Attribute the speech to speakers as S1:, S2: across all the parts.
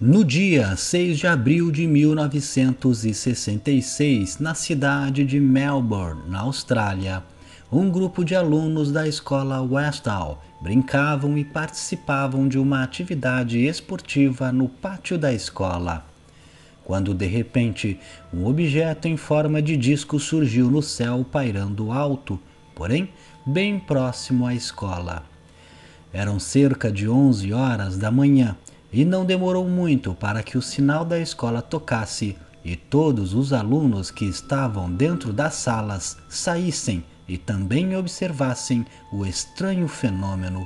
S1: No dia 6 de abril de 1966, na cidade de Melbourne, na Austrália, um grupo de alunos da escola Westall brincavam e participavam de uma atividade esportiva no pátio da escola. Quando de repente um objeto em forma de disco surgiu no céu pairando alto, porém bem próximo à escola. Eram cerca de 11 horas da manhã e não demorou muito para que o sinal da escola tocasse e todos os alunos que estavam dentro das salas saíssem e também observassem o estranho fenômeno.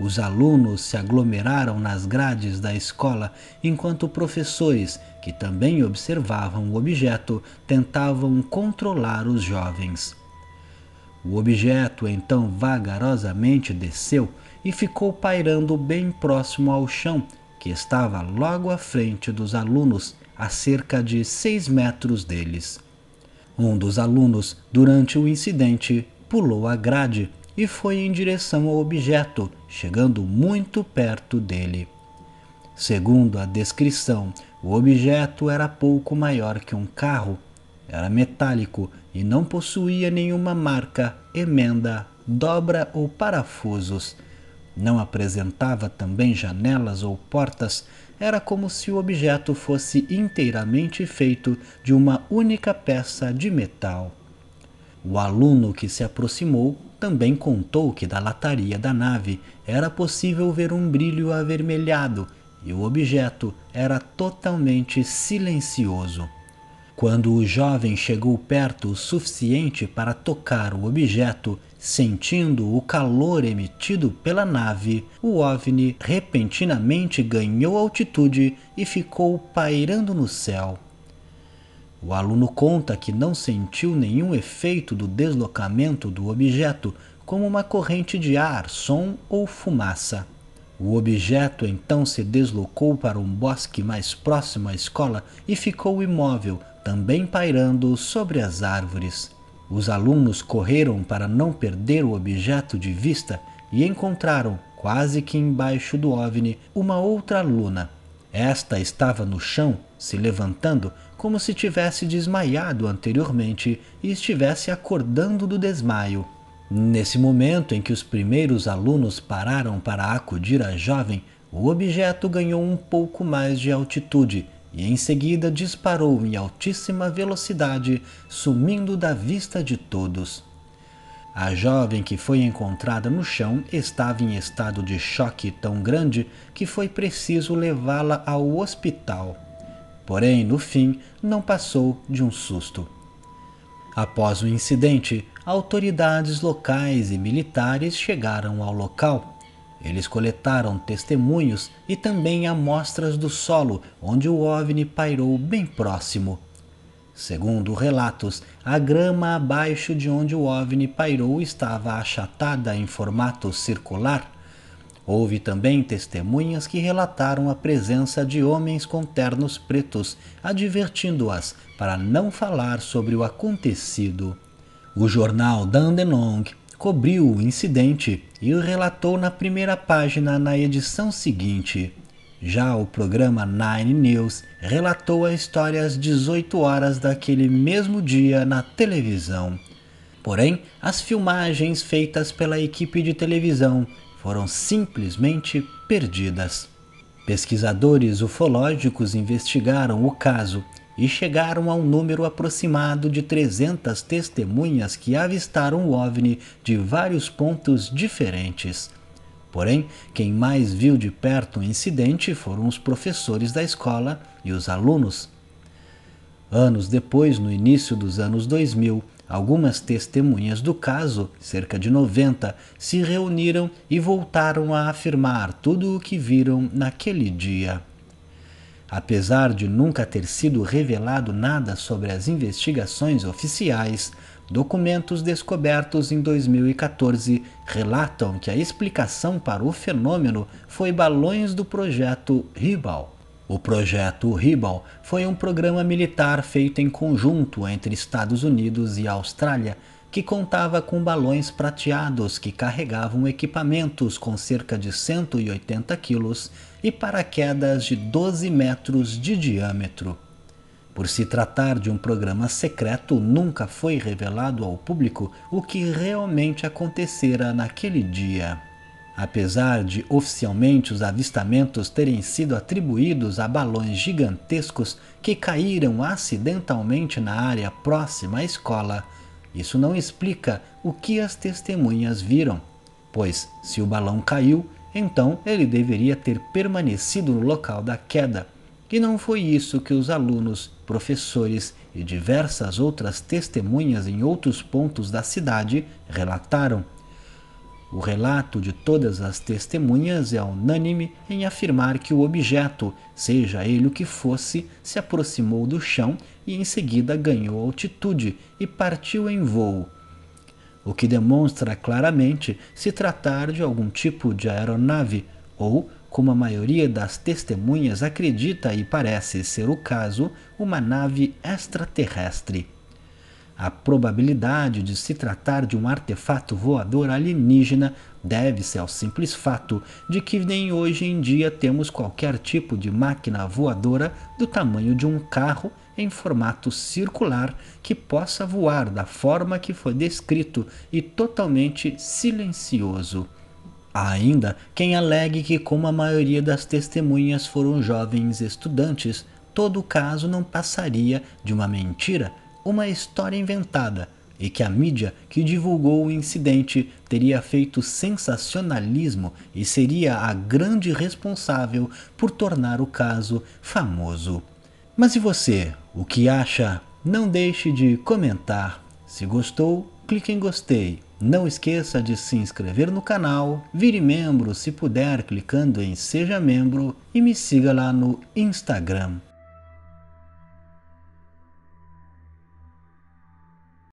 S1: Os alunos se aglomeraram nas grades da escola, enquanto professores, que também observavam o objeto, tentavam controlar os jovens. O objeto então vagarosamente desceu e ficou pairando bem próximo ao chão, que estava logo à frente dos alunos, a cerca de seis metros deles. Um dos alunos, durante o incidente, pulou a grade e foi em direção ao objeto, chegando muito perto dele. Segundo a descrição, o objeto era pouco maior que um carro era metálico e não possuía nenhuma marca, emenda, dobra ou parafusos. Não apresentava também janelas ou portas, era como se o objeto fosse inteiramente feito de uma única peça de metal. O aluno que se aproximou também contou que da lataria da nave era possível ver um brilho avermelhado e o objeto era totalmente silencioso. Quando o jovem chegou perto o suficiente para tocar o objeto, sentindo o calor emitido pela nave, o OVNI repentinamente ganhou altitude e ficou pairando no céu. O aluno conta que não sentiu nenhum efeito do deslocamento do objeto, como uma corrente de ar, som ou fumaça. O objeto então se deslocou para um bosque mais próximo à escola e ficou imóvel, também pairando sobre as árvores. Os alunos correram para não perder o objeto de vista e encontraram, quase que embaixo do OVNI, uma outra aluna. Esta estava no chão, se levantando, como se tivesse desmaiado anteriormente e estivesse acordando do desmaio. Nesse momento em que os primeiros alunos pararam para acudir a jovem, o objeto ganhou um pouco mais de altitude e em seguida disparou em altíssima velocidade, sumindo da vista de todos. A jovem que foi encontrada no chão estava em estado de choque tão grande que foi preciso levá-la ao hospital. Porém, no fim, não passou de um susto. Após o incidente, autoridades locais e militares chegaram ao local. Eles coletaram testemunhos e também amostras do solo onde o OVNI pairou bem próximo. Segundo relatos, a grama abaixo de onde o OVNI pairou estava achatada em formato circular Houve também testemunhas que relataram a presença de homens com ternos pretos, advertindo-as para não falar sobre o acontecido. O jornal Dandenong cobriu o incidente e o relatou na primeira página na edição seguinte. Já o programa Nine News relatou a história às 18 horas daquele mesmo dia na televisão. Porém, as filmagens feitas pela equipe de televisão foram simplesmente perdidas. Pesquisadores ufológicos investigaram o caso e chegaram a um número aproximado de 300 testemunhas que avistaram o OVNI de vários pontos diferentes. Porém, quem mais viu de perto o incidente foram os professores da escola e os alunos. Anos depois, no início dos anos 2000, Algumas testemunhas do caso, cerca de 90, se reuniram e voltaram a afirmar tudo o que viram naquele dia. Apesar de nunca ter sido revelado nada sobre as investigações oficiais, documentos descobertos em 2014 relatam que a explicação para o fenômeno foi balões do projeto Ribal. O projeto Ribal foi um programa militar feito em conjunto entre Estados Unidos e Austrália que contava com balões prateados que carregavam equipamentos com cerca de 180 quilos e paraquedas de 12 metros de diâmetro. Por se tratar de um programa secreto, nunca foi revelado ao público o que realmente acontecera naquele dia. Apesar de oficialmente os avistamentos terem sido atribuídos a balões gigantescos que caíram acidentalmente na área próxima à escola, isso não explica o que as testemunhas viram, pois se o balão caiu, então ele deveria ter permanecido no local da queda. E não foi isso que os alunos, professores e diversas outras testemunhas em outros pontos da cidade relataram. O relato de todas as testemunhas é unânime em afirmar que o objeto, seja ele o que fosse, se aproximou do chão e em seguida ganhou altitude e partiu em voo. O que demonstra claramente se tratar de algum tipo de aeronave, ou, como a maioria das testemunhas acredita e parece ser o caso, uma nave extraterrestre. A probabilidade de se tratar de um artefato voador alienígena deve-se ao simples fato de que nem hoje em dia temos qualquer tipo de máquina voadora do tamanho de um carro em formato circular que possa voar da forma que foi descrito e totalmente silencioso. Há ainda quem alegue que, como a maioria das testemunhas foram jovens estudantes, todo o caso não passaria de uma mentira uma história inventada e que a mídia que divulgou o incidente teria feito sensacionalismo e seria a grande responsável por tornar o caso famoso. Mas e você? O que acha? Não deixe de comentar. Se gostou, clique em gostei. Não esqueça de se inscrever no canal, vire membro se puder clicando em Seja Membro e me siga lá no Instagram.